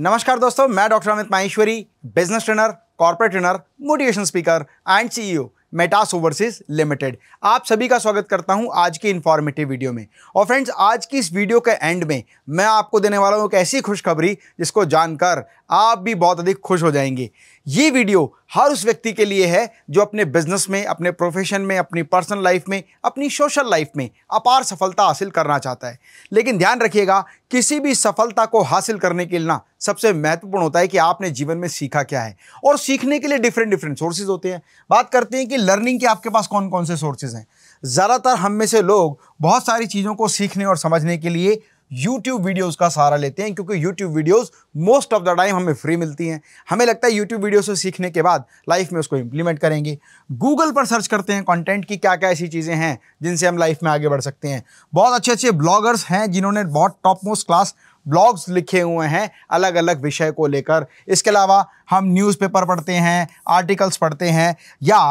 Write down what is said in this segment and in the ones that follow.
नमस्कार दोस्तों मैं doctor Amit Maheshwari business trainer corporate trainer motivation speaker and CEO Metas Overseas Limited आप सभी का स्वागत करता हूं आज की इन्फॉर्मेटिव वीडियो में और फ्रेंड्स आज की इस वीडियो के एंड में मैं आपको देने वाला हूं एक ऐसी खुशखबरी जिसको जानकर आप भी बहुत अधिक खुश हो जाएंगे ये वीडियो हर उस व्यक्ति के लिए है जो अपने बिजनेस में अपने प्रोफेशन में अपनी पर्सनल लाइफ में अपनी सोशल लाइफ में अपार सफलता हासिल करना चाहता है लेकिन ध्यान रखिएगा किसी भी सफलता को हासिल करने के लिए ना सबसे महत्वपूर्ण होता है कि आपने जीवन में सीखा क्या है और सीखने के लिए डिफरेंट डिफरेंट सोर्सेज होते हैं बात करते हैं कि लर्निंग के आपके पास कौन कौन से सोर्सेज हैं ज़्यादातर हम में से लोग बहुत सारी चीज़ों को सीखने और समझने के लिए यूट्यूब वीडियोज़ का सहारा लेते हैं क्योंकि YouTube videos most of the time हमें फ्री मिलती हैं हमें लगता है यूट्यूब वीडियो से सीखने के बाद लाइफ में उसको इम्प्लीमेंट करेंगे गूगल पर सर्च करते हैं कॉन्टेंट की क्या क्या ऐसी चीज़ें हैं जिनसे हम लाइफ में आगे बढ़ सकते हैं बहुत अच्छे अच्छे ब्लॉगर्स हैं जिन्होंने बहुत टॉप मोस्ट क्लास ब्लॉग्स लिखे हुए हैं अलग अलग विषय को लेकर इसके अलावा हम न्यूज़पेपर पढ़ते हैं आर्टिकल्स पढ़ते हैं या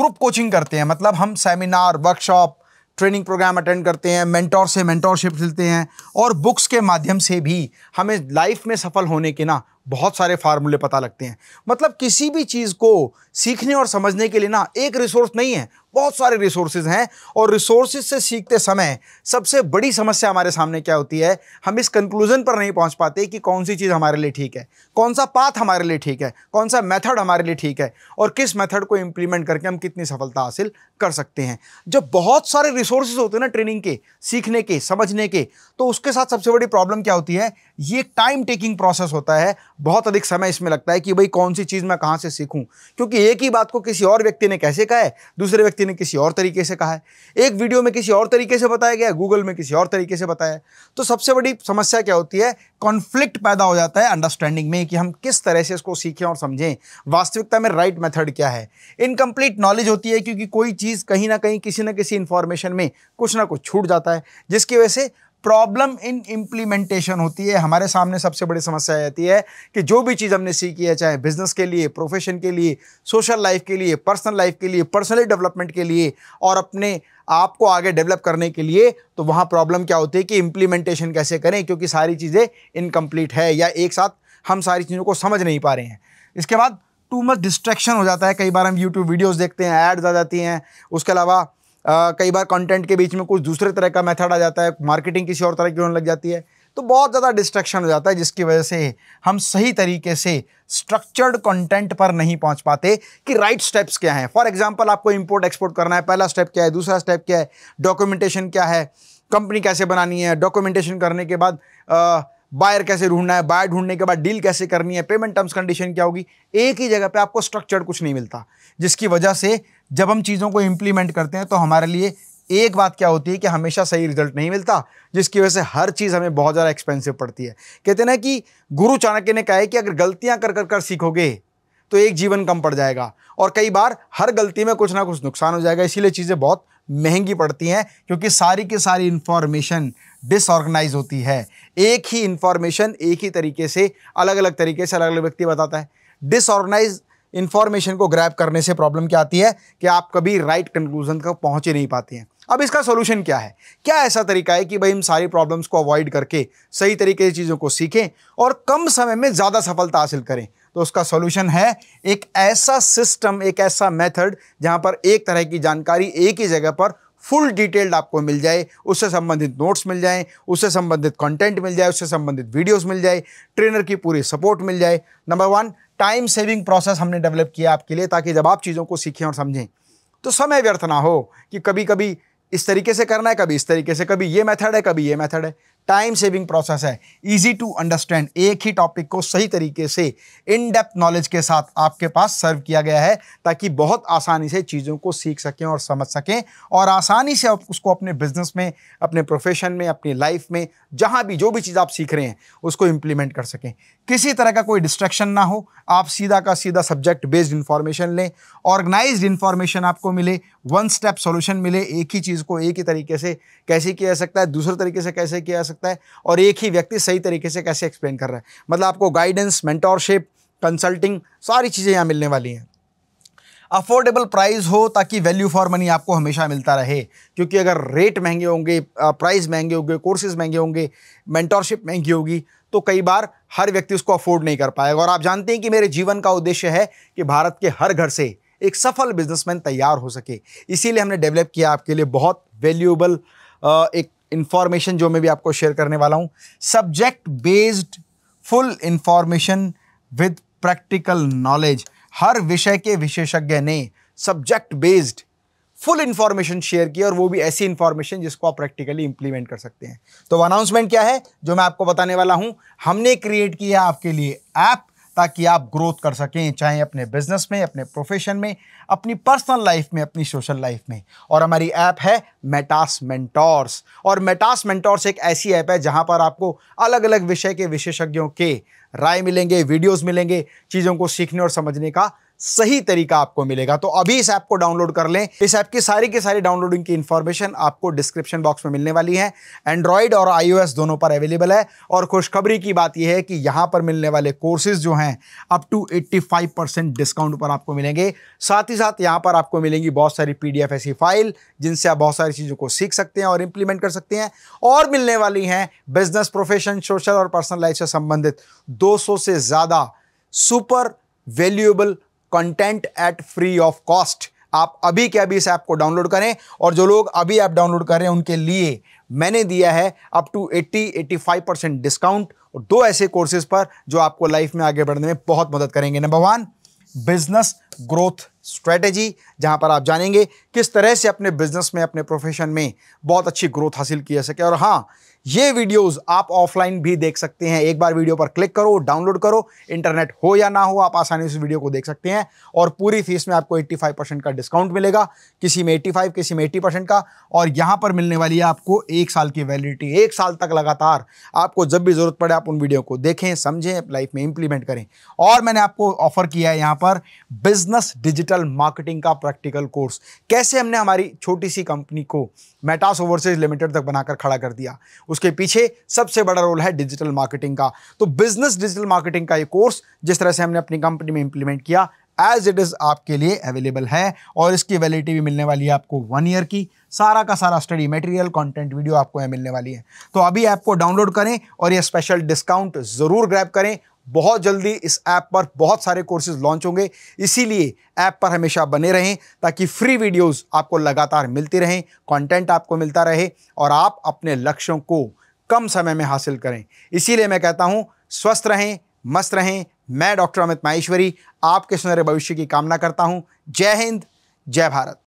ग्रुप कोचिंग करते हैं मतलब हम seminar workshop training programme attend करते हैं मेंटोर से मेंटोरशिप मिलते हैं और बुक्स के माध्यम से भी हमें लाइफ में सफल होने के ना बहुत सारे फार्मूले पता लगते हैं मतलब किसी भी चीज़ को सीखने और समझने के लिए ना एक रिसोर्स नहीं है बहुत सारे रिसोर्सेज हैं और रिसोर्सेज से सीखते समय सबसे बड़ी समस्या हमारे सामने क्या होती है हम इस कंक्लूजन पर नहीं पहुंच पाते कि कौन सी चीज़ हमारे लिए ठीक है कौन सा पाथ हमारे लिए ठीक है कौन सा मेथड हमारे लिए ठीक है और किस मेथड को इम्प्लीमेंट करके हम कितनी सफलता हासिल कर सकते हैं जब बहुत सारे रिसोर्सेज होते हैं ना ट्रेनिंग के सीखने के समझने के तो उसके साथ सबसे बड़ी प्रॉब्लम क्या होती है ये एक टाइम टेकिंग प्रोसेस होता है बहुत अधिक समय इसमें लगता है कि भाई कौन सी चीज़ मैं कहाँ से सीखूं क्योंकि एक ही बात को किसी और व्यक्ति ने कैसे कहा है दूसरे व्यक्ति ने किसी और तरीके से कहा है एक वीडियो में किसी और तरीके से बताया गया गूगल में किसी और तरीके से बताया तो सबसे बड़ी समस्या क्या होती है कॉन्फ्लिक्ट पैदा हो जाता है अंडरस्टैंडिंग में कि हम किस तरह से इसको सीखें और समझें वास्तविकता में राइट मेथड क्या है इनकम्प्लीट नॉलेज होती है क्योंकि कोई चीज़ कहीं ना कहीं किसी ना किसी इन्फॉर्मेशन में कुछ ना कुछ छूट जाता है जिसकी वजह से प्रॉब्लम इन इम्प्लीमेंटेशन होती है हमारे सामने सबसे बड़ी समस्या आती है कि जो भी चीज़ हमने सीखी है चाहे बिजनेस के लिए प्रोफेशन के लिए सोशल लाइफ के लिए पर्सनल लाइफ के लिए पर्सनली डेवलपमेंट के लिए और अपने आप को आगे डेवलप करने के लिए तो वहाँ प्रॉब्लम क्या होती है कि इम्प्लीमेंटेशन कैसे करें क्योंकि सारी चीज़ें इनकम्प्लीट है या एक साथ हम सारी चीज़ों को समझ नहीं पा रहे हैं इसके बाद टू मच डिस्ट्रैक्शन हो जाता है कई बार हम यूट्यूब वीडियोज़ देखते हैं एड्स आ जाती हैं उसके अलावा आ, कई बार कंटेंट के बीच में कुछ दूसरे तरह का मेथड आ जाता है मार्केटिंग किसी और तरह की होने लग जाती है तो बहुत ज़्यादा डिस्ट्रक्शन हो जाता है जिसकी वजह से हम सही तरीके से स्ट्रक्चर्ड कंटेंट पर नहीं पहुंच पाते कि राइट स्टेप्स क्या हैं फॉर एग्जांपल आपको इंपोर्ट एक्सपोर्ट करना है पहला स्टेप क्या है दूसरा स्टेप क्या है डॉक्यूमेंटेशन क्या है कंपनी कैसे बनानी है डॉक्यूमेंटेशन करने के बाद आ, बायर कैसे ढूंढना है बायर ढूंढने के बाद डील कैसे करनी है पेमेंट टर्म्स कंडीशन क्या होगी एक ही जगह पे आपको स्ट्रक्चर कुछ नहीं मिलता जिसकी वजह से जब हम चीज़ों को इम्प्लीमेंट करते हैं तो हमारे लिए एक बात क्या होती है कि हमेशा सही रिजल्ट नहीं मिलता जिसकी वजह से हर चीज़ हमें बहुत ज़्यादा एक्सपेंसिव पड़ती है कहते ना कि गुरु चाणक्य ने कहा है कि अगर गलतियाँ कर कर कर सीखोगे तो एक जीवन कम पड़ जाएगा और कई बार हर गलती में कुछ ना कुछ नुकसान हो जाएगा इसीलिए चीज़ें बहुत महंगी पड़ती हैं क्योंकि सारी की सारी इन्फॉर्मेशन डिसऑर्गेनाइज होती है एक ही इन्फॉर्मेशन एक ही तरीके से अलग अलग तरीके से अलग अलग व्यक्ति बताता है डिसऑर्गेनाइज इन्फॉर्मेशन को ग्रैप करने से प्रॉब्लम क्या आती है कि आप कभी राइट कंक्लूजन तक पहुँच ही नहीं पाते हैं अब इसका सोल्यूशन क्या है क्या ऐसा तरीका है कि भाई हम सारी प्रॉब्लम्स को अवॉइड करके सही तरीके से चीज़ों को सीखें और कम समय में ज़्यादा सफलता हासिल करें तो उसका सॉल्यूशन है एक ऐसा सिस्टम एक ऐसा मेथड जहां पर एक तरह की जानकारी एक ही जगह पर फुल डिटेल्ड आपको मिल जाए उससे संबंधित नोट्स मिल जाएं उससे संबंधित कंटेंट मिल जाए उससे संबंधित वीडियोस मिल जाए ट्रेनर की पूरी सपोर्ट मिल जाए number one time saving process हमने डेवलप किया आपके लिए ताकि जब आप चीज़ों को सीखें और समझें तो समय व्यर्थ ना हो कि कभी कभी इस तरीके से करना है कभी इस तरीके से कभी ये मेथड है कभी ये मेथड है टाइम सेविंग प्रोसेस है इजी टू अंडरस्टैंड एक ही टॉपिक को सही तरीके से इन डेप्थ नॉलेज के साथ आपके पास सर्व किया गया है ताकि बहुत आसानी से चीज़ों को सीख सकें और समझ सकें और आसानी से आप उसको अपने बिजनेस में अपने प्रोफेशन में अपनी लाइफ में जहाँ भी जो भी चीज़ आप सीख रहे हैं उसको इम्प्लीमेंट कर सकें किसी तरह का कोई डिस्ट्रैक्शन ना हो आप सीधा का सीधा सब्जेक्ट बेस्ड इन्फॉर्मेशन लें ऑर्गेनाइज इन्फॉर्मेशन आपको मिले वन स्टेप सोल्यूशन मिले एक ही चीज़ को एक ही तरीके से कैसे किया जा सकता है दूसरे तरीके से कैसे किया सकता है और एक ही व्यक्ति सही तरीके से कैसे एक्सप्लेन कर रहा है मतलब आपको गाइडेंस मेंटोरशिप कंसल्टिंग सारी चीज़ें यहाँ मिलने वाली हैं अफोर्डेबल प्राइस हो ताकि वैल्यू फॉर मनी आपको हमेशा मिलता रहे क्योंकि अगर रेट महंगे होंगे प्राइस महंगे होंगे कोर्सेज महंगे होंगे मेंटोरशिप महंगी होगी तो कई बार हर व्यक्ति उसको अफोर्ड नहीं कर पाएगा और आप जानते हैं कि मेरे जीवन का उद्देश्य है कि भारत के हर घर से एक सफल बिजनेसमैन तैयार हो सके इसीलिए हमने डेवलप किया आपके लिए बहुत वैल्यूएबल एक इंफॉर्मेशन जो मैं भी आपको शेयर करने वाला हूँ subject based full information with practical knowledge हर विषय के विशेषज्ञ ने subject based full information share की और वो भी ऐसी इंफॉर्मेशन जिसको आप प्रैक्टिकली इंप्लीमेंट कर सकते हैं तो अनाउंसमेंट क्या है जो मैं आपको बताने वाला हूँ हमने क्रिएट किया आपके लिए ऐप ताकि आप ग्रोथ कर सकें चाहे अपने बिजनेस में अपने प्रोफेशन में अपनी पर्सनल लाइफ में अपनी सोशल लाइफ में और हमारी ऐप है मेटास मेंटोर्स और मेटास मेंटोर्स एक ऐसी ऐप है जहां पर आपको अलग अलग विषय के विशेषज्ञों के राय मिलेंगे वीडियोस मिलेंगे चीज़ों को सीखने और समझने का सही तरीका आपको मिलेगा तो अभी इस ऐप को डाउनलोड कर लें इस ऐप की सारी की सारी डाउनलोडिंग की इंफॉर्मेशन आपको डिस्क्रिप्शन बॉक्स में मिलने वाली है एंड्रॉयड और आईओएस दोनों पर अवेलेबल है और खुशखबरी की बात यह है कि यहां पर मिलने वाले कोर्सेज जो हैं अप टू 85 परसेंट डिस्काउंट पर आपको मिलेंगे साथ ही साथ यहां पर आपको मिलेंगी बहुत सारी पी ऐसी फाइल जिनसे आप बहुत सारी चीज़ों को सीख सकते हैं और इंप्लीमेंट कर सकते हैं और मिलने वाली हैं बिजनेस प्रोफेशन सोशल और पर्सनल लाइफ से संबंधित दो से ज़्यादा super valuable content at free of cost आप अभी के अभी इस ऐप को डाउनलोड करें और जो लोग अभी ऐप डाउनलोड कर रहे हैं उनके लिए मैंने दिया है अप टू 80-85 परसेंट डिस्काउंट और दो ऐसे कोर्सेज पर जो आपको लाइफ में आगे बढ़ने में बहुत मदद करेंगे number one business growth strategy जहां पर आप जानेंगे किस तरह से अपने बिजनेस में अपने प्रोफेशन में बहुत अच्छी ग्रोथ हासिल की जा सके और हाँ ये वीडियोस आप ऑफलाइन भी देख सकते हैं एक बार वीडियो पर क्लिक करो डाउनलोड करो इंटरनेट हो या ना हो आप आसानी से वीडियो को देख सकते हैं और पूरी फीस में आपको 85 परसेंट का डिस्काउंट मिलेगा किसी में 85 किसी में 80 परसेंट का और यहां पर मिलने वाली है आपको एक साल की वैलिडिटी एक साल तक लगातार आपको जब भी ज़रूरत पड़े आप उन वीडियो को देखें समझें लाइफ में इंप्लीमेंट करें और मैंने आपको ऑफर किया है यहाँ पर बिजनेस डिजिटल मार्केटिंग का प्रैक्टिकल कोर्स कैसे हमने हमारी छोटी सी कंपनी को मेटास ओवरसीज लिमिटेड तक बनाकर खड़ा कर दिया उसके पीछे सबसे बड़ा रोल है डिजिटल मार्केटिंग का तो बिजनेस डिजिटल मार्केटिंग का ये कोर्स जिस तरह से हमने अपनी कंपनी में इंप्लीमेंट किया एज इट इज़ आपके लिए अवेलेबल है और इसकी वैलिडिटी भी मिलने वाली है आपको वन ईयर की सारा का सारा स्टडी मटेरियल कंटेंट वीडियो आपको यहाँ मिलने वाली है तो अभी ऐप को डाउनलोड करें और यह स्पेशल डिस्काउंट ज़रूर ग्रैब करें बहुत जल्दी इस ऐप पर बहुत सारे कोर्सेज लॉन्च होंगे इसीलिए ऐप पर हमेशा बने रहें ताकि फ्री वीडियोस आपको लगातार मिलती रहें कंटेंट आपको मिलता रहे और आप अपने लक्ष्यों को कम समय में हासिल करें इसीलिए मैं कहता हूँ स्वस्थ रहें मस्त रहें मैं डॉक्टर अमित माहेश्वरी आपके सुनहरे भविष्य की कामना करता हूँ जय हिंद जय भारत